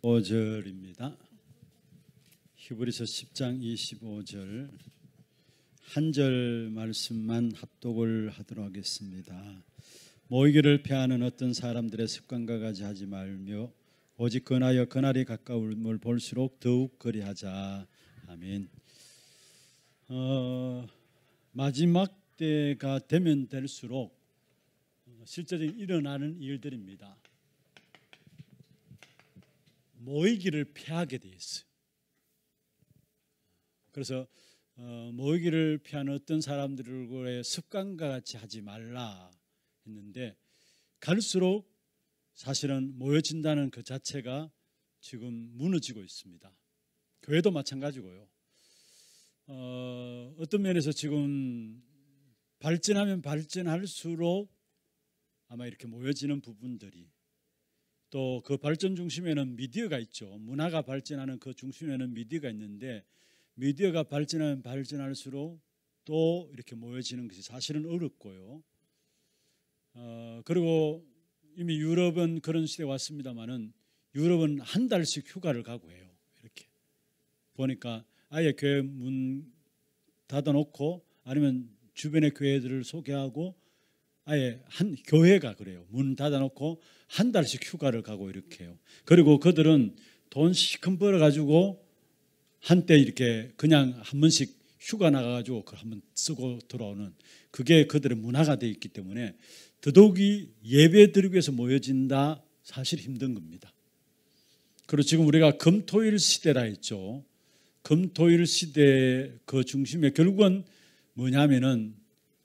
5절입니다. 히브리서 10장 25절 한 절 말씀만 합독을 하도록 하겠습니다. 모이기를 패하는 어떤 사람들의 습관과 같이 하지 말며 오직 근하여 그날이 가까움을 볼수록 더욱 거리하자. 아멘. 어, 마지막 때가 되면 될수록 실제적 일어나는 일들입니다. 모이기를 피하게 돼 있어요. 그래서 어, 모이기를 피하는 어떤 사람들의 습관과 같이 하지 말라 했는데 갈수록 사실은 모여진다는 그 자체가 지금 무너지고 있습니다. 교회도 마찬가지고요. 어, 어떤 면에서 지금 발전하면 발전할수록 아마 이렇게 모여지는 부분들이 또그 발전 중심에는 미디어가 있죠. 문화가 발전하는 그 중심에는 미디어가 있는데 미디어가 발전하면 발전할수록 또 이렇게 모여지는 것이 사실은 어렵고요. 어, 그리고 이미 유럽은 그런 시대에 왔습니다마는 유럽은 한 달씩 휴가를 가고 해요. 이렇게 보니까 아예 교회 문 닫아놓고 아니면 주변의 교회들을 소개하고 아예 한 교회가 그래요. 문 닫아놓고 한 달씩 휴가를 가고 이렇게 해요. 그리고 그들은 돈 시큰 벌어 가지고 한때 이렇게 그냥 한 번씩 휴가 나가가지고 그걸 한번 쓰고 들어오는 그게 그들의 문화가 되어 있기 때문에 더더욱이 예배 드리기 위해서 모여진다 사실 힘든 겁니다. 그리고 지금 우리가 금토일 시대라 했죠. 금토일 시대 그 중심에 결국은 뭐냐면은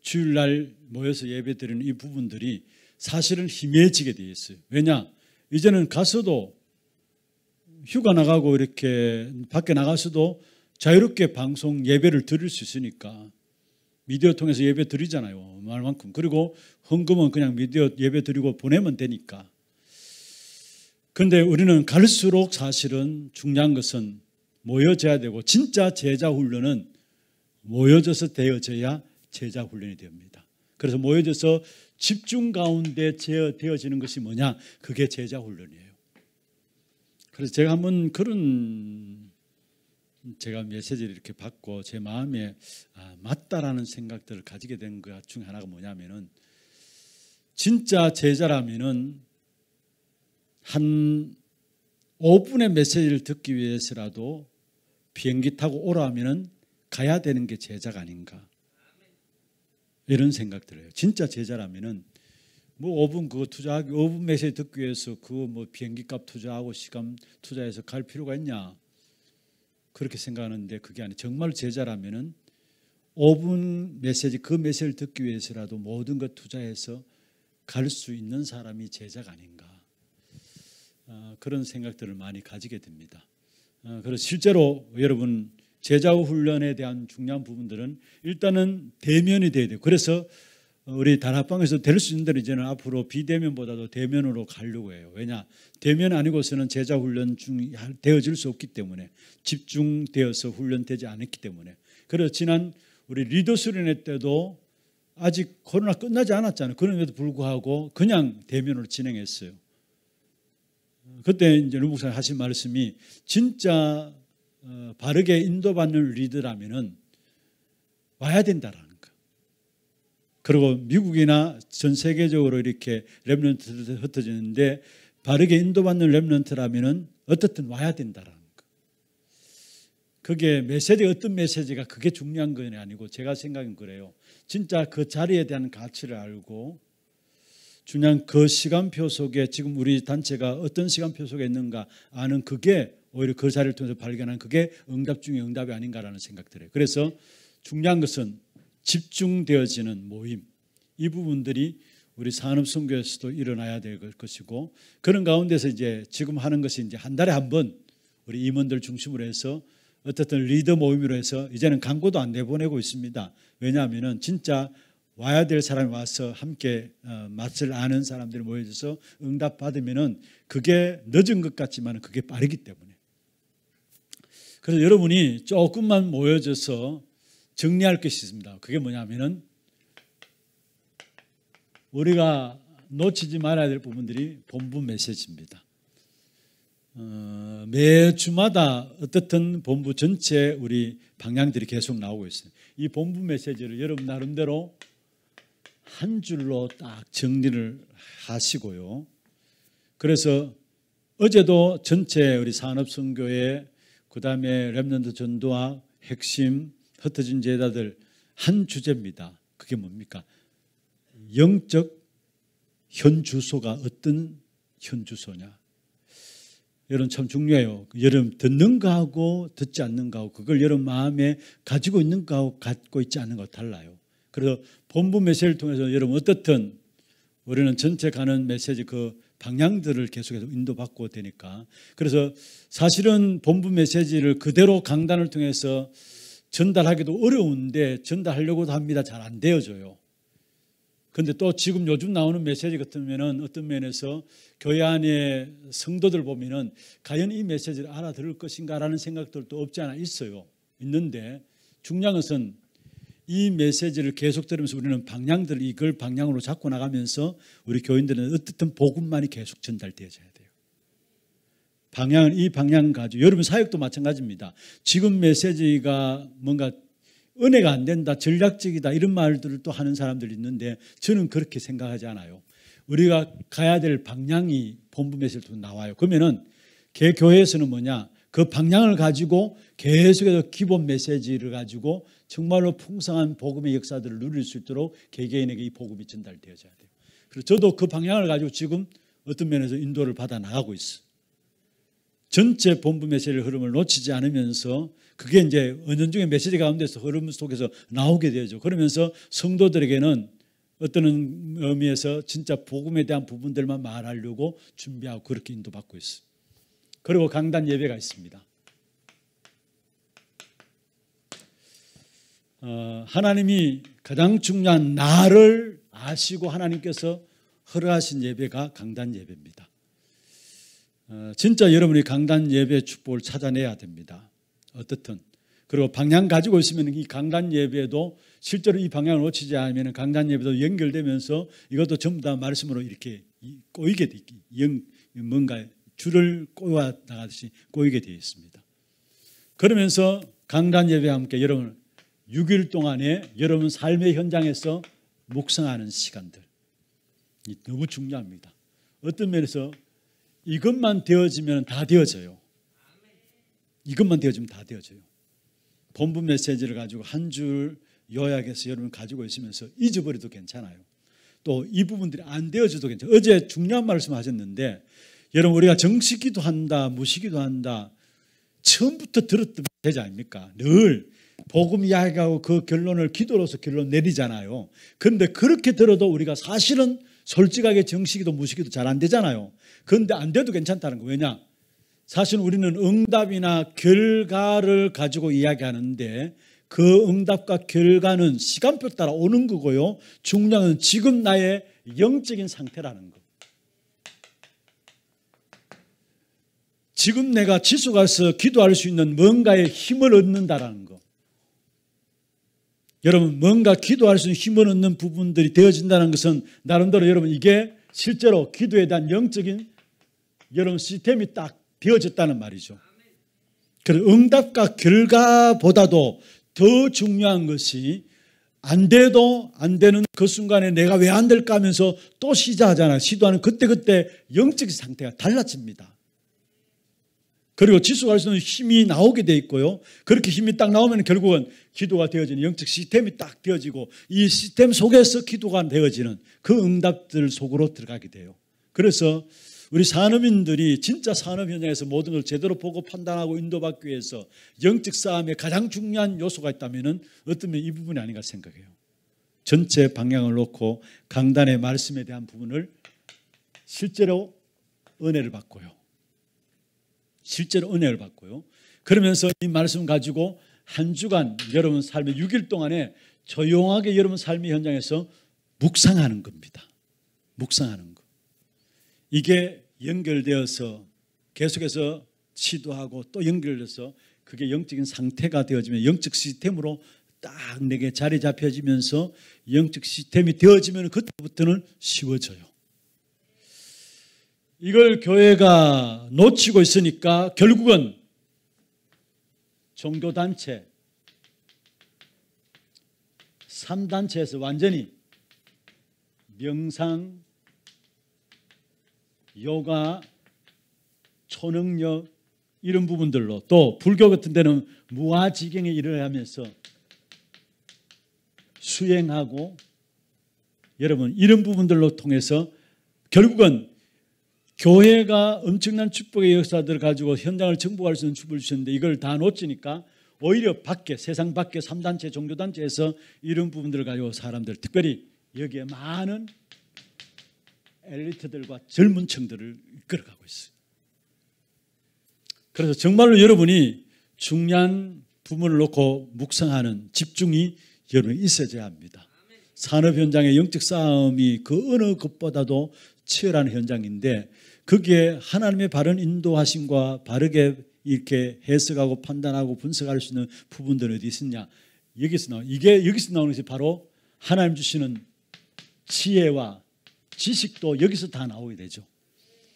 주일날 모여서 예배드리는 이 부분들이 사실은 희미해지게 되어 있어요. 왜냐? 이제는 가서도 휴가 나가고 이렇게 밖에 나가서도 자유롭게 방송 예배를 드릴 수 있으니까 미디어 통해서 예배 드리잖아요. 말만큼. 그리고 헌금은 그냥 미디어 예배 드리고 보내면 되니까. 그런데 우리는 갈수록 사실은 중요한 것은 모여져야 되고 진짜 제자 훈련은 모여져서 되어져야 제자 훈련이 됩니다. 그래서 모여져서 집중 가운데 되어지는 것이 뭐냐? 그게 제자 훈련이에요. 그래서 제가 한번 그런 제가 메시지를 이렇게 받고 제 마음에 아, 맞다라는 생각들을 가지게 된 것중 하나가 뭐냐면은 진짜 제자라면은 한 5분의 메시지를 듣기 위해서라도 비행기 타고 오라면은 가야 되는 게 제자가 아닌가. 이런 생각 들을해요 진짜 제자라면은 뭐 5분 그거 투자하기 5분 메시지 듣기 위해서 그 뭐 비행기 값 투자하고 시간 투자해서 갈 필요가 있냐 그렇게 생각하는데 그게 아니 정말 제자라면은 5분 메시지 그 메시지를 듣기 위해서라도 모든 것 투자해서 갈 수 있는 사람이 제자가 아닌가 아, 그런 생각들을 많이 가지게 됩니다. 아, 그래서 실제로 여러분 제자 훈련에 대한 중요한 부분들은 일단은 대면이 돼야 돼요. 그래서 우리 단합방에서 될 수 있는 대로 이제는 앞으로 비대면보다도 대면으로 가려고 해요. 왜냐? 대면 아니고서는 제자 훈련 중 되어질 수 없기 때문에 집중되어서 훈련되지 않았기 때문에. 그래서 지난 우리 리더 수련회 때도 아직 코로나 끝나지 않았잖아요. 그럼에도 불구하고 그냥 대면으로 진행했어요. 그때 이제 루목사님 하신 말씀이 진짜 어, 바르게 인도받는 리더라면은 와야 된다라는 거. 그리고 미국이나 전 세계적으로 이렇게 렘넌트 들 흩어지는데 바르게 인도받는 렘넌트라면은 어떻든 와야 된다라는 거. 그게 메시지 어떤 메시지가 그게 중요한 건 아니고 제가 생각은 그래요. 진짜 그 자리에 대한 가치를 알고 중요한 그 시간표 속에 지금 우리 단체가 어떤 시간표 속에 있는가 아는 그게 오히려 그 자리를 통해서 발견한 그게 응답 중의 응답이 아닌가라는 생각들에 그래서 중요한 것은 집중되어지는 모임 이 부분들이 우리 산업 선교에서도 일어나야 될 것이고 그런 가운데서 이제 지금 하는 것이 이제 한 달에 한 번 우리 임원들 중심으로 해서 어쨌든 리더 모임으로 해서 이제는 광고도 안 내보내고 있습니다. 왜냐하면 진짜 와야 될 사람이 와서 함께 어, 맛을 아는 사람들이 모여져서 응답 받으면 그게 늦은 것 같지만 그게 빠르기 때문에 그래서 여러분이 조금만 모여져서 정리할 것이 있습니다. 그게 뭐냐면은 우리가 놓치지 말아야 될 부분들이 본부 메시지입니다. 어, 매 주마다 어떻든 본부 전체 우리 방향들이 계속 나오고 있어요. 이 본부 메시지를 여러분 나름대로 한 줄로 딱 정리를 하시고요. 그래서 어제도 전체 우리 산업선교의 그 다음에 랩런드 전도와 핵심 흩어진 제자들 한 주제입니다. 그게 뭡니까? 영적 현 주소가 어떤 현 주소냐? 여러분 참 중요해요. 그 여러분 듣는가 하고 듣지 않는가 하고 그걸 여러분 마음에 가지고 있는가 하고 갖고 있지 않은가 달라요. 그래서 본부 메시지를 통해서 여러분 어떻든 우리는 전체 가는 메시지 그 방향들을 계속해서 인도받고 되니까 그래서 사실은 본부 메시지를 그대로 강단을 통해서 전달하기도 어려운데 전달하려고도 합니다. 잘 안 되어져요. 근데 또 지금 요즘 나오는 메시지 같으면은 어떤 면에서 교회 안에 성도들 보면은 과연 이 메시지를 알아들을 것인가라는 생각들도 없지 않아 있어요. 있는데 중요한 것은 이 메시지를 계속 들으면서 우리는 방향들 이걸 방향으로 잡고 나가면서 우리 교인들은 어떻든 복음만이 계속 전달되어져야 돼요. 방향은 이 방향 가지고 여러분 사역도 마찬가지입니다. 지금 메시지가 뭔가 은혜가 안 된다, 전략적이다 이런 말들을 또 하는 사람들이 있는데 저는 그렇게 생각하지 않아요. 우리가 가야 될 방향이 본부 메시지로 나와요. 그러면은 개 교회에서는 뭐냐? 그 방향을 가지고 계속해서 기본 메시지를 가지고 정말로 풍성한 복음의 역사들을 누릴 수 있도록 개개인에게 이 복음이 전달되어져야 돼요. 그래서 저도 그 방향을 가지고 지금 어떤 면에서 인도를 받아 나가고 있어. 전체 본부 메시지의 흐름을 놓치지 않으면서 그게 이제 은연중에 메시지 가운데서 흐름 속에서 나오게 되죠. 그러면서 성도들에게는 어떤 의미에서 진짜 복음에 대한 부분들만 말하려고 준비하고 그렇게 인도받고 있어요. 그리고 강단 예배가 있습니다. 어, 하나님이 가장 중요한 나를 아시고 하나님께서 허락하신 예배가 강단 예배입니다. 어, 진짜 여러분이 강단 예배 축복을 찾아내야 됩니다. 어떻든 그리고 방향 가지고 있으면 이 강단 예배도 실제로 이 방향을 놓치지 않으면 강단 예배도 연결되면서 이것도 전부 다 말씀으로 이렇게 꼬이게 되기 뭔가 줄을 꼬아 나가듯이 꼬이게 되어 있습니다. 그러면서 강단 예배와 함께 여러분 6일 동안에 여러분 삶의 현장에서 묵상하는 시간들 너무 중요합니다. 어떤 면에서 이것만 되어지면 다 되어져요. 이것만 되어지면 다 되어져요. 본부 메시지를 가지고 한 줄 요약해서 여러분 가지고 있으면서 잊어버려도 괜찮아요. 또 이 부분들이 안 되어져도 괜찮아요. 어제 중요한 말씀 하셨는데 여러분 우리가 정식기도 한다 무식기도 한다 처음부터 들었던 제자 아닙니까? 늘 복음 이야기하고 그 결론을 기도로서 결론 내리잖아요. 그런데 그렇게 들어도 우리가 사실은 솔직하게 정식이도 무식이도 잘 안 되잖아요. 그런데 안 돼도 괜찮다는 거. 왜냐? 사실 우리는 응답이나 결과를 가지고 이야기하는데 그 응답과 결과는 시간표 따라 오는 거고요. 중요한 지금 나의 영적인 상태라는 거. 지금 내가 지수 가서 기도할 수 있는 뭔가의 힘을 얻는다라는 거. 여러분 뭔가 기도할 수 있는 힘을 얻는 부분들이 되어진다는 것은 나름대로 여러분 이게 실제로 기도에 대한 영적인 여러분 시스템이 딱 되어졌다는 말이죠. 그래서 응답과 결과보다도 더 중요한 것이 안 돼도 안 되는 그 순간에 내가 왜 안 될까 하면서 또 시작하잖아요. 시도하는 그때그때 영적인 상태가 달라집니다. 그리고 지속할 수 있는 힘이 나오게 돼 있고요. 그렇게 힘이 딱 나오면 결국은 기도가 되어지는 영적 시스템이 딱 되어지고 이 시스템 속에서 기도가 되어지는 그 응답들 속으로 들어가게 돼요. 그래서 우리 산업인들이 진짜 산업 현장에서 모든 걸 제대로 보고 판단하고 인도받기 위해서 영적 싸움의 가장 중요한 요소가 있다면은 어쩌면 이 부분이 아닌가 생각해요. 전체 방향을 놓고 강단의 말씀에 대한 부분을 실제로 은혜를 받고요. 실제로 은혜를 받고요. 그러면서 이 말씀 가지고 한 주간 여러분 삶의 6일 동안에 조용하게 여러분 삶의 현장에서 묵상하는 겁니다. 묵상하는 거. 이게 연결되어서 계속해서 시도하고 또 연결돼서 그게 영적인 상태가 되어지면 영적 시스템으로 딱 내게 자리 잡혀지면서 영적 시스템이 되어지면 그때부터는 쉬워져요. 이걸 교회가 놓치고 있으니까 결국은 종교단체, 3단체에서 완전히 명상, 요가, 초능력 이런 부분들로 또 불교 같은 데는 무아지경에 일을 하면서 수행하고 여러분 이런 부분들로 통해서 결국은 교회가 엄청난 축복의 역사들을 가지고 현장을 정복할 수 있는 축복을 주셨는데 이걸 다 놓치니까 오히려 밖에 세상 밖에 3단체 종교단체에서 이런 부분들을 가지고 사람들 특별히 여기에 많은 엘리트들과 젊은 층들을 이끌어가고 있어요. 그래서 정말로 여러분이 중요한 부분을 놓고 묵상하는 집중이 여러분 있어야 합니다. 산업 현장의 영적 싸움이 그 어느 것보다도 치열한 현장인데 거기에 하나님의 바른 인도하심과 바르게 이렇게 해석하고 판단하고 분석할 수 있는 부분들은 어디 있느냐? 여기서 나 이게 여기서 나오는 것이 바로 하나님 주시는 지혜와 지식도 여기서 다 나오게 되죠.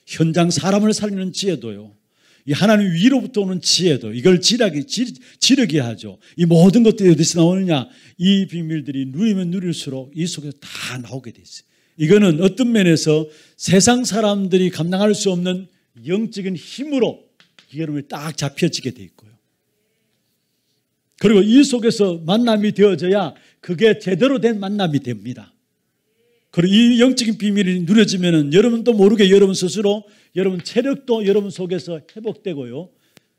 현장 사람을 살리는 지혜도요. 이 하나님 위로부터 오는 지혜도 이걸 지략이 지르게 하죠. 이 모든 것들이 어디서 나오느냐? 이 비밀들이 누리면 누릴수록 이 속에서 다 나오게 돼 있어요. 이거는 어떤 면에서 세상 사람들이 감당할 수 없는 영적인 힘으로 여러분이 딱 잡혀지게 돼 있고요. 그리고 이 속에서 만남이 되어져야 그게 제대로 된 만남이 됩니다. 그리고 이 영적인 비밀이 누려지면은 여러분도 모르게 여러분 스스로 여러분 체력도 여러분 속에서 회복되고요.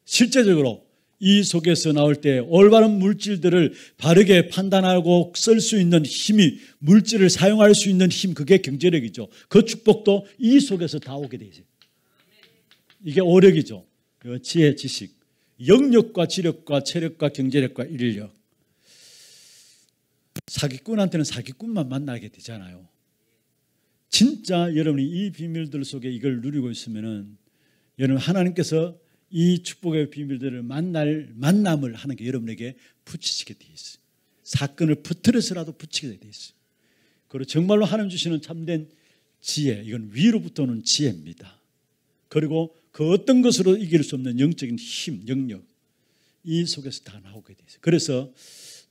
실제적으로 이 속에서 나올 때 올바른 물질들을 바르게 판단하고 쓸 수 있는 힘이 물질을 사용할 수 있는 힘 그게 경제력이죠. 그 축복도 이 속에서 다 오게 돼 있어요. 이게 오력이죠. 지혜, 지식, 영력과 지력과 체력과 경제력과 인력. 사기꾼한테는 사기꾼만 만나게 되잖아요. 진짜 여러분이 이 비밀들 속에 이걸 누리고 있으면은 여러분 하나님께서 이 축복의 비밀들을 만날 만남을 하는 게 여러분에게 붙이시게 되어 있어요. 사건을 붙들어서라도 붙이게 되어 있어요. 그리고 정말로 하나님 주시는 참된 지혜, 이건 위로부터 는 지혜입니다. 그리고 그 어떤 것으로 이길 수 없는 영적인 힘, 영역 이 속에서 다 나오게 되어 있어요. 그래서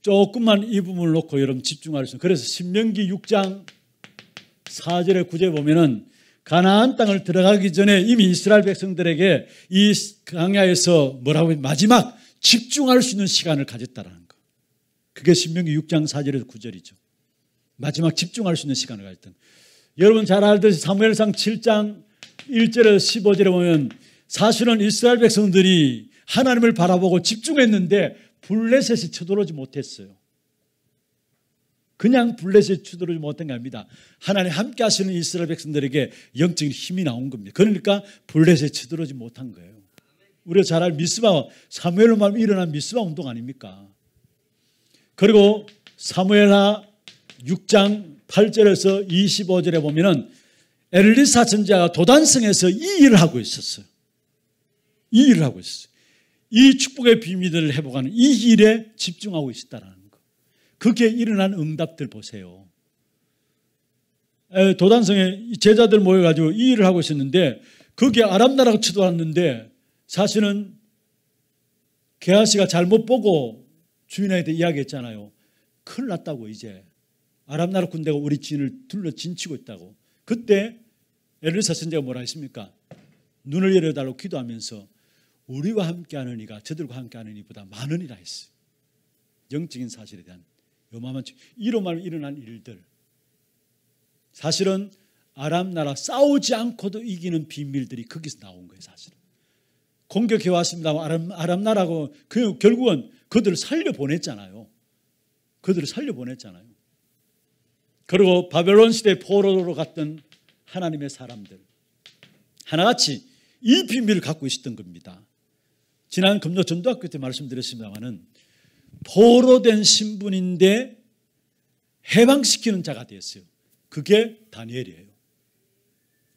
조금만 이 부분을 놓고 여러분 집중하겠습니 그래서 신명기 6장 4절의 구제 보면은 가나안 땅을 들어가기 전에 이미 이스라엘 백성들에게 이 강야에서 뭐라고 마지막 집중할 수 있는 시간을 가졌다라는 거. 그게 신명기 6장 4절에서 9절이죠. 마지막 집중할 수 있는 시간을 가졌던. 여러분 잘 알듯이 사무엘상 7장 1절에서 15절에 보면 사실은 이스라엘 백성들이 하나님을 바라보고 집중했는데 블레셋이 쳐들어오지 못했어요. 그냥 블레셋 주도를 못한 게니다 하나님 함께 하시는 이스라엘 백성들에게 영적인 힘이 나온 겁니다. 그러니까 블레셋 주도하지 못한 거예요. 우리가 잘 알 미스바 사무엘로 말하면 일어난 미스바 운동 아닙니까? 그리고 사무엘하 6장 8절에서 25절에 보면은 엘리사 선자가 도단성에서 이 일을 하고 있었어요. 이 일을 하고 있었어요. 이 축복의 비밀들을 회복하는 이 일에 집중하고 있었다라는 거기에 일어난 응답들 보세요. 도단성에 제자들 모여가지고 이 일을 하고 있었는데 거기에 아랍 나라가 쳐들어왔는데 사실은 게하시가 잘못 보고 주인한테 이야기했잖아요. 큰일 났다고 이제 아랍 나라 군대가 우리 진을 둘러 진치고 있다고. 그때 엘리사 선제가 뭐라 했습니까? 눈을 열어달라고 기도하면서 우리와 함께하는 이가 저들과 함께하는 이보다 많으니라 했어요. 영적인 사실에 대한 요마만 이로 말로 일어난 일들. 사실은 아람 나라 싸우지 않고도 이기는 비밀들이 거기서 나온 거예요, 사실은. 공격해 왔습니다. 아람, 아람 나라고 그, 결국은 그들을 살려 보냈잖아요. 그들을 살려 보냈잖아요. 그리고 바벨론 시대 포로로 갔던 하나님의 사람들 하나같이 이 비밀을 갖고 있었던 겁니다. 지난 금요 전도학교 때 말씀드렸습니다만은 포로 된 신분인데 해방시키는 자가 되었어요. 그게 다니엘이에요.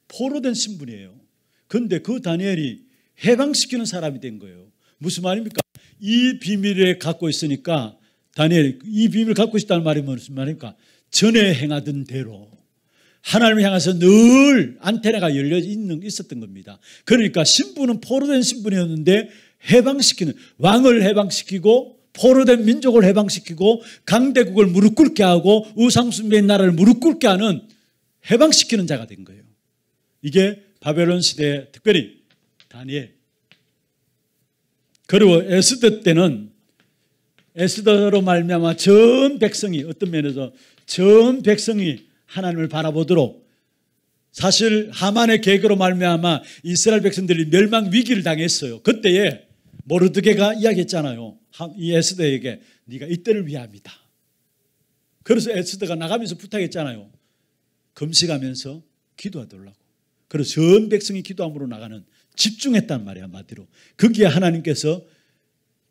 포로 된 신분이에요. 근데 그 다니엘이 해방시키는 사람이 된 거예요. 무슨 말입니까? 이 비밀을 갖고 있으니까 다니엘 이 비밀을 갖고 있다는 말이 무슨 말입니까? 전에 행하던 대로 하나님을 향해서 늘 안테나가 열려 있는 있었던 겁니다. 그러니까 신분은 포로된 신분이었는데 해방시키는 왕을 해방시키고 포로된 민족을 해방시키고 강대국을 무릎 꿇게 하고 우상순배인 나라를 무릎 꿇게 하는 해방시키는 자가 된 거예요. 이게 바벨론 시대에 특별히 다니엘. 그리고 에스더 때는 에스더로 말미암아 전 백성이 어떤 면에서 전 백성이 하나님을 바라보도록 사실 하만의 계획으로 말미암아 이스라엘 백성들이 멸망 위기를 당했어요. 그때에 모르드게가 이야기했잖아요. 이 에스더에게 네가 이때를 위함이다. 그래서 에스더가 나가면서 부탁했잖아요. 금식하면서 기도하더라고. 그래서 전 백성이 기도함으로 나가는 집중했단 말이야 마디로. 거기에 하나님께서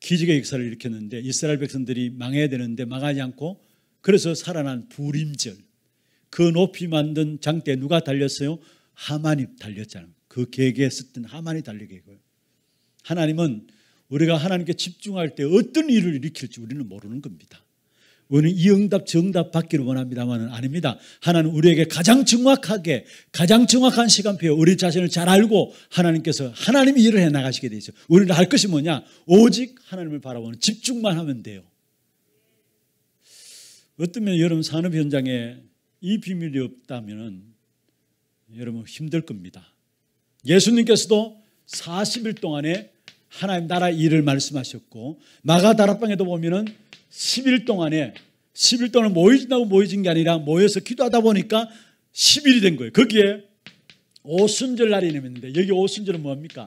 기적의 역사를 일으켰는데 이스라엘 백성들이 망해야 되는데 망하지 않고 그래서 살아난 불임절그 높이 만든 장대 누가 달렸어요? 하만이 달렸잖아요. 그 계획에 썼던 하만이 달리게 이거요. 그. 하나님은 우리가 하나님께 집중할 때 어떤 일을 일으킬지 우리는 모르는 겁니다. 우리는 이 응답 정답 받기를 원합니다만은 아닙니다. 하나는 우리에게 가장 정확하게 가장 정확한 시간표에 우리 자신을 잘 알고 하나님께서 하나님이 일을 해 나가시게 되죠. 우리는 할 것이 뭐냐? 오직 하나님을 바라보는 집중만 하면 돼요. 어쩌면 여러분 산업 현장에 이 비밀이 없다면은 여러분 힘들 겁니다. 예수님께서도 40일 동안에 하나님 나라 일을 말씀하셨고 마가다락방에도 보면은 10일 동안에 10일 동안 모여진다고 모여진 게 아니라 모여서 기도하다 보니까 10일이 된 거예요. 거기에 오순절 날이 있는데 여기 오순절은 뭡니까?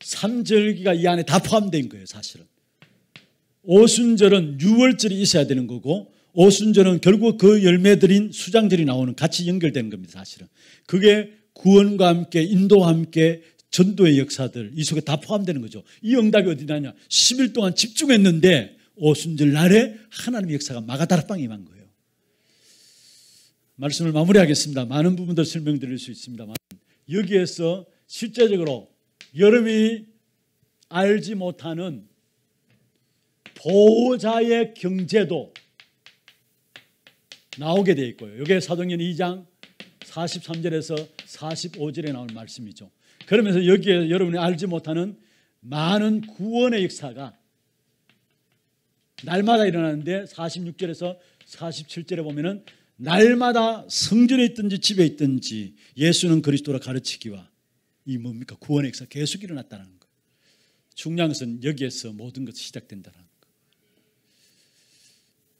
삼절기가 이 안에 다 포함된 거예요, 사실은. 오순절은 6월절이 있어야 되는 거고 오순절은 결국 그 열매들인 수장절이 나오는 같이 연결되는 겁니다, 사실은. 그게 구원과 함께 인도와 함께 전도의 역사들 이 속에 다 포함되는 거죠. 이 응답이 어디냐냐? 10일 동안 집중했는데 오순절 날에 하나님의 역사가 마가다락방 임한 거예요. 말씀을 마무리하겠습니다. 많은 부분들 설명드릴 수 있습니다만 여기에서 실제적으로 여러분이 알지 못하는 보호자의 경제도 나오게 되 있고요. 이게 사도행전 2장 43절에서 45절에 나온 말씀이죠. 그러면서 여기에 여러분이 알지 못하는 많은 구원의 역사가 날마다 일어나는데 46절에서 47절에 보면은 날마다 성전에 있든지 집에 있든지 예수는 그리스도라 가르치기와 이 뭡니까 구원의 역사 계속 일어났다는 거. 중요한 것은 여기에서 모든 것이 시작된다는 거.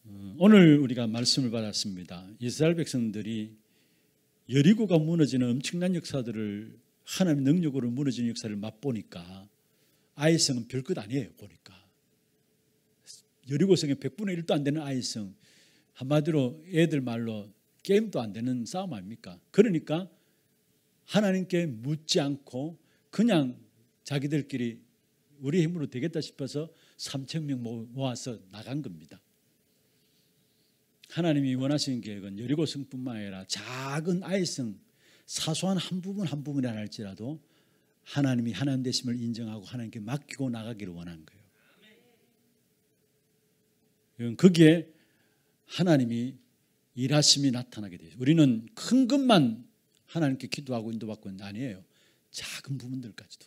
어, 오늘 우리가 말씀을 받았습니다. 이스라엘 백성들이 여리고가 무너지는 엄청난 역사들을 하나님의 능력으로 무너지는 역사를 맛보니까 아이성은 별것 아니에요 보니까 여리고성의 100분의 1도 안 되는 아이성 한마디로 애들 말로 게임도 안 되는 싸움 아닙니까? 그러니까 하나님께 묻지 않고 그냥 자기들끼리 우리 힘으로 되겠다 싶어서 3천 명 모아서 나간 겁니다. 하나님이 원하시는 계획은 여리고성뿐만 아니라 작은 아이성 사소한 한 부분 한 부분이라 할지라도 하나님이 하나님 되심을 인정하고 하나님께 맡기고 나가기를 원한 거예요. 이건 거기에 하나님이 일하심이 나타나게 되죠. 우리는 큰 것만 하나님께 기도하고 인도받고 있는 아니에요. 작은 부분들까지도.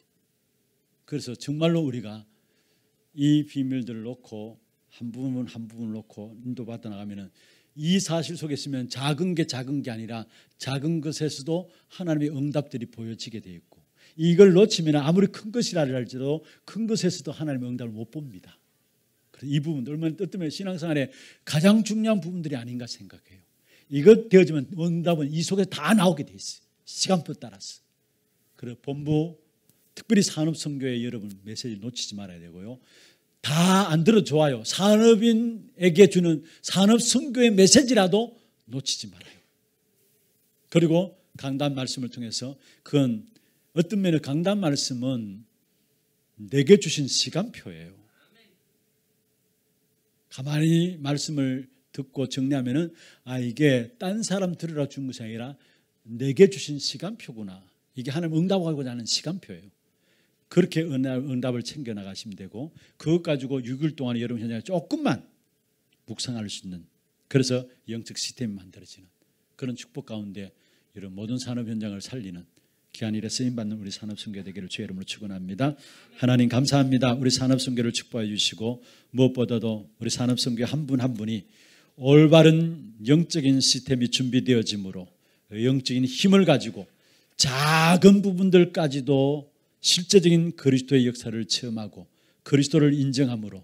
그래서 정말로 우리가 이 비밀들을 놓고 한 부분 한 부분 을 놓고 인도받아 나가면은 이 사실 속에 있으면 작은 게 작은 게 아니라 작은 것에서도 하나님의 응답들이 보여지게 되어 있고 이걸 놓치면 아무리 큰 것이라 할지라도 큰 것에서도 하나님의 응답을 못 봅니다. 그래서 이 부분도 얼마나 뜻하면 신앙생활에 가장 중요한 부분들이 아닌가 생각해요. 이것 되어지면 응답은 이 속에 다 나오게 돼 있어요. 시간표 따라서. 그래서 본부 특별히 산업선교에 여러분 메시지 놓치지 말아야 되고요. 다안 들어 좋아요. 산업인에게 주는 산업 선교의 메시지라도 놓치지 말아요. 그리고 강단 말씀을 통해서 그건 어떤 면에 강단 말씀은 내게 주신 시간표예요. 가만히 말씀을 듣고 정리하면아 이게 딴 사람 들으라 준 것이 아니라 내게 주신 시간표구나. 이게 하나님 응답하고자 하는 시간표예요. 그렇게 응답을 챙겨 나가시면 되고 그것 가지고 6일 동안 여러분 현장에 조금만 묵상할 수 있는 그래서 영적 시스템이 만들어지는 그런 축복 가운데 이런 모든 산업 현장을 살리는 기한일에 쓰임받는 우리 산업순교 되기를 주의 이름으로 축원합니다. 하나님 감사합니다. 우리 산업순교를 축복해 주시고 무엇보다도 우리 산업순교 한 분 한 분이 올바른 영적인 시스템이 준비되어지므로 영적인 힘을 가지고 작은 부분들까지도 실제적인 그리스도의 역사를 체험하고 그리스도를 인정함으로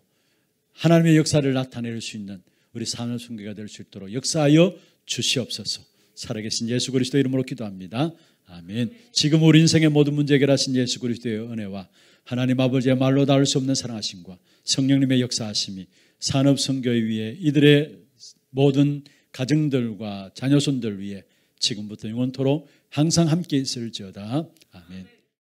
하나님의 역사를 나타낼 수 있는 우리 산업 순교가 될 수 있도록 역사하여 주시옵소서. 살아계신 예수 그리스도 이름으로 기도합니다. 아멘. 지금 우리 인생의 모든 문제 해결하신 예수 그리스도의 은혜와 하나님 아버지의 말로 닿을 수 없는 사랑하심과 성령님의 역사하심이 산업 선교의 위에 이들의 모든 가정들과 자녀손들 위에 지금부터 영원토록 항상 함께 있을지어다. 아멘.